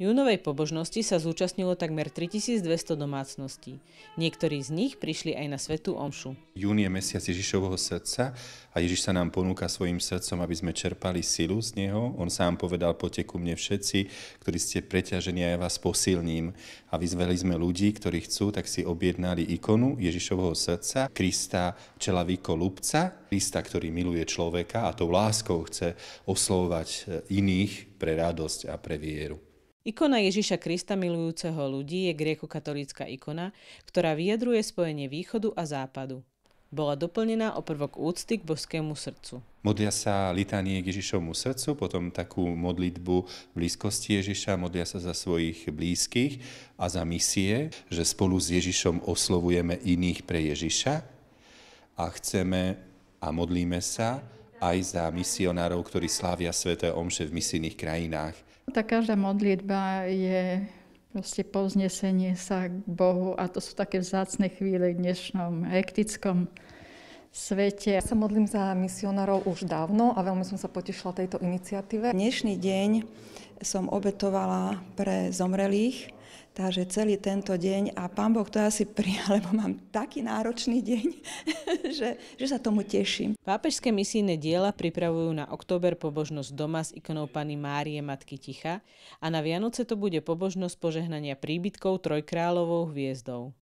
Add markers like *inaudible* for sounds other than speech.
Júnovej pobožnosti sa zúčastnilo takmer 3200 domácností. Niektorí z nich prišli aj na svetu omšu. Jún je mesiac Ježišovho srdca a Ježiš sa nám ponúka svojim srdcom, aby sme čerpali silu z Neho. On sám povedal, poďte ku mne všetci, ktorí ste preťažení a ja vás posilním. A vyzveli sme ľudí, ktorí chcú, tak si objednali ikonu Ježišovho srdca, Krista čelavíko lubca, Krista, ktorý miluje človeka a tou láskou chce oslovovať e, iných pre radosť a pre vieru. Ikona Ježiša Krista milujúceho ľudí je grieko-katolícka ikona, ktorá vyjadruje spojenie východu a západu. Bola doplnená o prvok úcty k božskému srdcu. Modlia sa litánie k Ježišovmu srdcu, potom takú modlitbu blízkosti Ježiša, modlia sa za svojich blízkych a za misie, že spolu s Ježišom oslovujeme iných pre Ježiša a chceme a modlíme sa aj za misionárov, ktorí slávia sveté omše v misijných krajinách. Tá každá modlitba je proste poznesenie sa k Bohu a to sú také vzácne chvíle v dnešnom hektickom svete. Ja sa modlím za misionárov už dávno a veľmi som sa potešila tejto iniciatíve. Dnešný deň som obetovala pre zomrelých Takže celý tento deň a pán Boh to asi prijal, *laughs* lebo mám taký náročný deň, *laughs* že, že sa tomu teším. Pápežské misijné diela pripravujú na október pobožnosť doma s ikonou Pany Márie Matky Ticha a na Vianoce to bude pobožnosť požehnania príbytkov Trojkrálovou hviezdou.